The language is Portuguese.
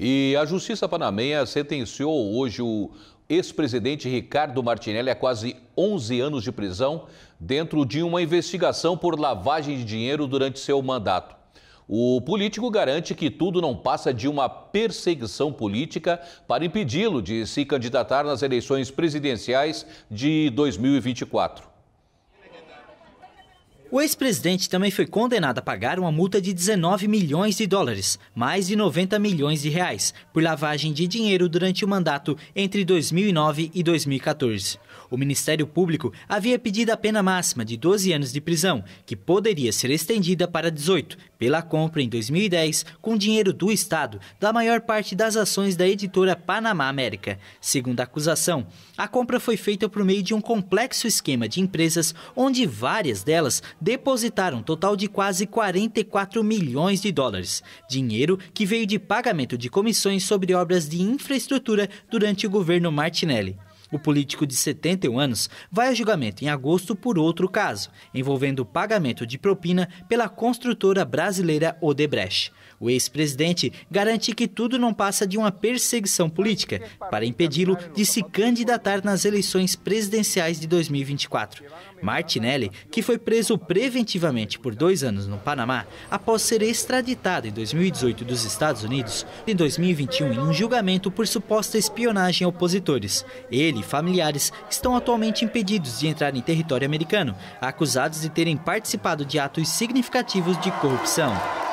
E a justiça panamenha sentenciou hoje o ex-presidente Ricardo Martinelli a quase 11 anos de prisão dentro de uma investigação por lavagem de dinheiro durante seu mandato. O político garante que tudo não passa de uma perseguição política para impedi-lo de se candidatar nas eleições presidenciais de 2024. O ex-presidente também foi condenado a pagar uma multa de 19 milhões de dólares, mais de 90 milhões de reais, por lavagem de dinheiro durante o mandato entre 2009 e 2014. O Ministério Público havia pedido a pena máxima de 12 anos de prisão, que poderia ser estendida para 18, pela compra em 2010, com dinheiro do Estado, da maior parte das ações da editora Panamá América. Segundo a acusação, a compra foi feita por meio de um complexo esquema de empresas onde várias delas depositaram um total de quase 44 milhões de dólares, dinheiro que veio de pagamento de comissões sobre obras de infraestrutura durante o governo Martinelli. O político de 71 anos vai a julgamento em agosto por outro caso, envolvendo pagamento de propina pela construtora brasileira Odebrecht. O ex-presidente garante que tudo não passa de uma perseguição política para impedi-lo de se candidatar nas eleições presidenciais de 2024. Martinelli, que foi preso preventivamente por dois anos no Panamá, após ser extraditado em 2018 dos Estados Unidos, em 2021 em um julgamento por suposta espionagem a opositores. Ele dele e familiares estão atualmente impedidos de entrar em território americano, acusados de terem participado de atos significativos de corrupção.